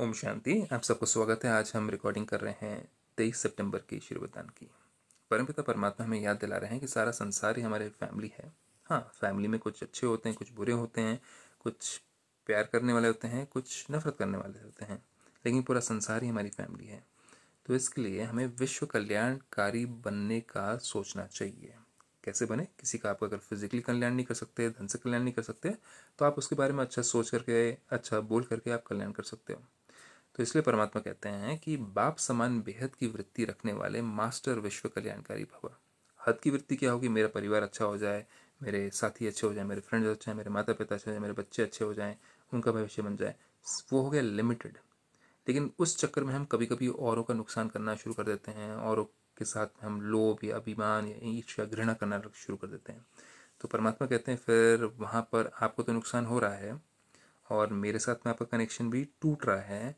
ओम शांति आप सबको स्वागत है आज हम रिकॉर्डिंग कर रहे हैं तेईस सितंबर की शुरुआतान की परमपिता परमात्मा हमें याद दिला रहे हैं कि सारा संसार ही हमारे फैमिली है हाँ फैमिली में कुछ अच्छे होते हैं कुछ बुरे होते हैं कुछ प्यार करने वाले होते हैं कुछ नफरत करने वाले होते हैं लेकिन पूरा संसार ही हमारी फैमिली है तो इसके लिए हमें विश्व कल्याणकारी बनने का सोचना चाहिए कैसे बने किसी का आप अगर फिजिकली कल्याण नहीं कर सकते धन से कल्याण नहीं कर सकते तो आप उसके बारे में अच्छा सोच करके अच्छा बोल करके आप कल्याण कर सकते हो तो इसलिए परमात्मा कहते हैं कि बाप समान बेहद की वृत्ति रखने वाले मास्टर विश्व कल्याणकारी भव हद की वृत्ति क्या होगी मेरा परिवार अच्छा हो जाए मेरे साथी अच्छे हो जाए मेरे फ्रेंड्स अच्छे हैं मेरे माता पिता अच्छे हो जाए मेरे बच्चे अच्छे हो जाएं उनका भविष्य बन जाए वो हो गया लिमिटेड लेकिन उस चक्कर में हम कभी कभी औरों का नुकसान करना शुरू कर देते हैं औरों के साथ हम लोभ या अभिमान या ईर्ष्या घृणा करना शुरू कर देते हैं तो परमात्मा कहते हैं फिर वहाँ पर आपको तो नुकसान हो रहा है और मेरे साथ में आपका कनेक्शन भी टूट रहा है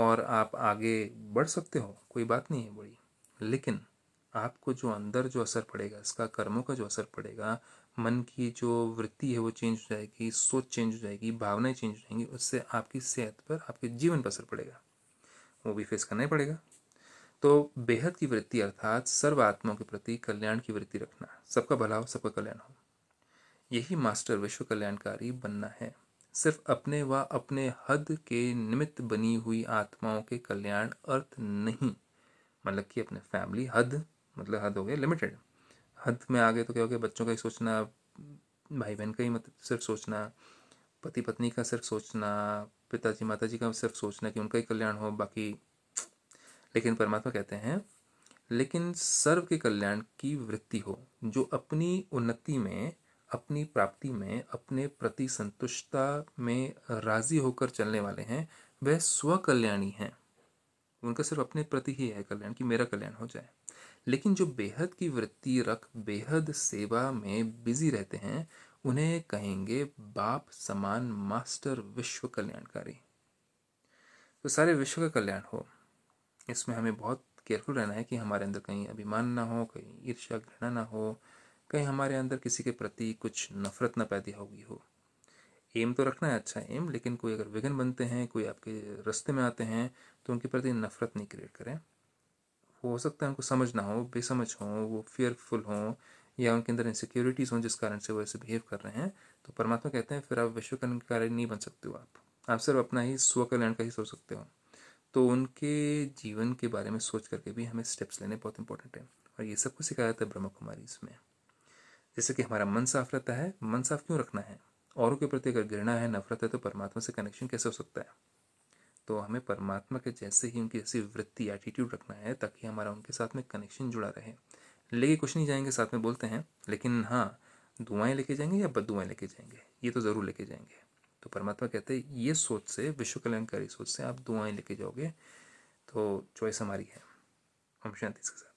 और आप आगे बढ़ सकते हो कोई बात नहीं है बड़ी लेकिन आपको जो अंदर जो असर पड़ेगा इसका कर्मों का जो असर पड़ेगा मन की जो वृत्ति है वो चेंज हो जाएगी सोच चेंज हो जाएगी भावनाएं चेंज हो जाएंगी उससे आपकी सेहत पर आपके जीवन पर असर पड़ेगा वो भी फेस करना ही पड़ेगा तो बेहद की वृत्ति अर्थात सर्व आत्माओं के प्रति कल्याण की वृत्ति रखना सबका भला हो सबका कल्याण हो यही मास्टर विश्व कल्याणकारी बनना है सिर्फ अपने व अपने हद के निमित्त बनी हुई आत्माओं के कल्याण अर्थ नहीं मतलब कि अपने फैमिली हद मतलब हद हो गया लिमिटेड हद में आ गए तो क्या हो गया बच्चों का ही सोचना भाई बहन का ही मत सिर्फ सोचना पति पत्नी का सिर्फ सोचना पिताजी माता जी का सिर्फ सोचना कि उनका ही कल्याण हो बाकी लेकिन परमात्मा कहते हैं लेकिन सर्व के कल्याण की वृत्ति हो जो अपनी उन्नति में अपनी प्राप्ति में अपने प्रति संतुष्टता में राजी होकर चलने वाले हैं वह स्वकल्याणी हैं उनका सिर्फ अपने प्रति ही है कल्याण कि मेरा कल्याण हो जाए लेकिन जो बेहद की वृत्ति रख बेहद सेवा में बिजी रहते हैं उन्हें कहेंगे बाप समान मास्टर विश्व कल्याणकारी तो सारे विश्व का कल्याण हो इसमें हमें बहुत केयरफुल रहना है कि हमारे अंदर कहीं अभिमान ना हो कहीं ईर्ष्या घृणा ना हो कहीं हमारे अंदर किसी के प्रति कुछ नफरत ना पैदा होगी हो एम तो रखना है अच्छा एम लेकिन कोई अगर विघन बनते हैं कोई आपके रस्ते में आते हैं तो उनके प्रति नफरत नहीं क्रिएट करें वो हो सकता है उनको समझ ना हो बेसमझ हो वो फियरफुल हों या उनके अंदर इनसिक्योरिटीज़ हों जिस कारण से वो ऐसे बिहेव कर रहे हैं तो परमात्मा कहते हैं फिर आप विश्व कार्य नहीं बन सकते हो आप आप सिर्फ अपना ही स्व कल्याण का ही सोच सकते हो तो उनके जीवन के बारे में सोच करके भी हमें स्टेप्स लेने बहुत इंपॉर्टेंट है और ये सब कुछ सिखाया जाता है ब्रह्म कुमारी इसमें जैसे कि हमारा मन साफ रहता है मन साफ क्यों रखना है औरों के प्रति अगर घृणा है नफरत है तो परमात्मा से कनेक्शन कैसे हो सकता है तो हमें परमात्मा के जैसे ही उनकी ऐसी वृत्ति एटीट्यूड रखना है ताकि हमारा उनके साथ में कनेक्शन जुड़ा रहे लेके कुछ नहीं जाएंगे साथ में बोलते हैं लेकिन हाँ दुआएं लेके जाएंगे या बद दुआएं लेके जाएंगे ये तो ज़रूर लेके जाएंगे तो परमात्मा कहते हैं ये सोच से विश्व कल्याणकारी सोच से आप दुआएं लेके जाओगे तो चॉइस हमारी है हम शांति के साथ